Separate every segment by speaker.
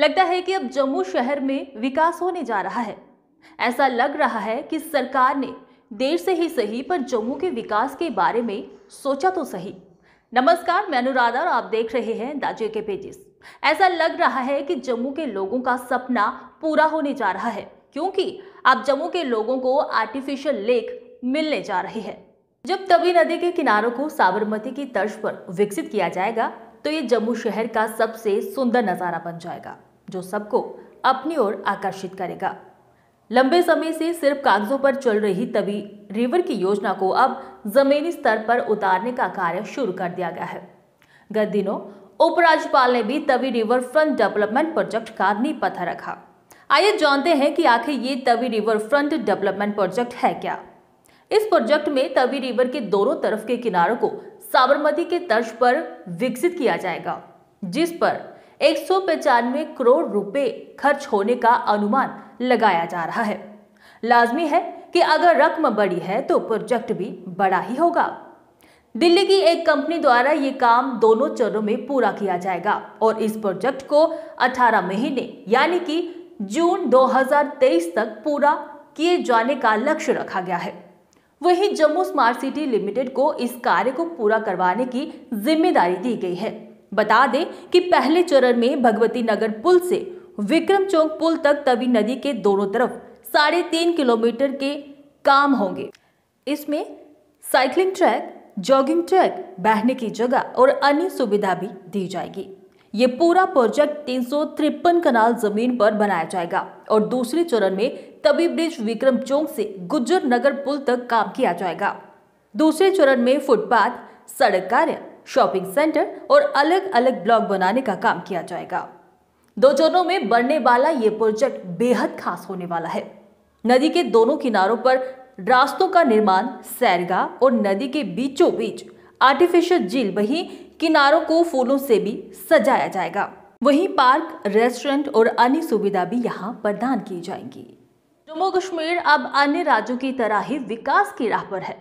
Speaker 1: लगता है कि अब जम्मू शहर में विकास होने जा रहा है ऐसा लग रहा है कि सरकार ने देर से ही सही पर जम्मू के विकास के बारे में सोचा तो सही नमस्कार मैं अनुराधा और आप देख रहे हैं दाजे के पेजेस ऐसा लग रहा है कि जम्मू के लोगों का सपना पूरा होने जा रहा है क्योंकि अब जम्मू के लोगों को आर्टिफिशियल लेक मिलने जा रही है जब तवी नदी के किनारों को साबरमती की तर्ज पर विकसित किया जाएगा तो ये जम्मू शहर का सबसे सुंदर नज़ारा बन जाएगा जो सबको अपनी ओर आकर्षित करेगा लंबे समय से सिर्फ कागजों पर चल रही तभी रिवर की योजना को अब जमीनी स्तर पर उतारने का कार्य शुरू कर दिया गया है गत दिनों उपराज्यपाल ने भी Tawi river front development project का नींव पत्थर रखा आइए जानते हैं कि आखिर ये Tawi river front development project है क्या इस प्रोजेक्ट में तवी रिवर के दोनों तरफ के किनारों को साबरमती के तर्ज पर विकसित किया जाएगा जिस पर एक करोड़ रुपए खर्च होने का अनुमान लगाया जा रहा है लाजमी है कि अगर रकम बड़ी है तो प्रोजेक्ट भी बड़ा ही होगा दिल्ली की एक कंपनी द्वारा ये काम दोनों चरणों में पूरा किया जाएगा और इस प्रोजेक्ट को 18 महीने यानी कि जून 2023 तक पूरा किए जाने का लक्ष्य रखा गया है वहीं जम्मू स्मार्ट सिटी लिमिटेड को इस कार्य को पूरा करवाने की जिम्मेदारी दी गई है बता दें कि पहले चरण में भगवती नगर पुल से विक्रम चौक पुल तक तवी नदी के दोनों तरफ साढ़े तीन किलोमीटर के काम होंगे इसमें साइकिलिंग ट्रैक जॉगिंग ट्रैक बहने की जगह और अन्य सुविधा भी दी जाएगी ये पूरा प्रोजेक्ट तीन कनाल जमीन पर बनाया जाएगा और दूसरे चरण में तभी ब्रिज विक्रम चौक से गुज्जर नगर पुल तक काम किया जाएगा दूसरे चरण में फुटपाथ सड़क कार्य शॉपिंग सेंटर और अलग अलग ब्लॉक बनाने का काम किया जाएगा दो चरणों में बनने वाला ये प्रोजेक्ट बेहद खास होने वाला है नदी के दोनों किनारों पर रास्तों का निर्माण सैरगा और नदी के बीचों बीच आर्टिफिशियल झील वही किनारों को फूलों से भी सजाया जाएगा वहीं पार्क रेस्टोरेंट और अन्य सुविधा भी यहाँ प्रदान की जाएंगी जम्मू कश्मीर अब अन्य राज्यों की तरह ही विकास की राह पर है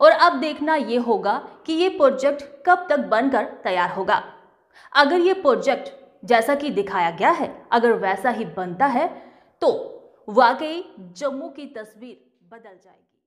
Speaker 1: और अब देखना यह होगा कि ये प्रोजेक्ट कब तक बनकर तैयार होगा अगर ये प्रोजेक्ट जैसा कि दिखाया गया है अगर वैसा ही बनता है तो वाकई जम्मू की तस्वीर बदल जाएगी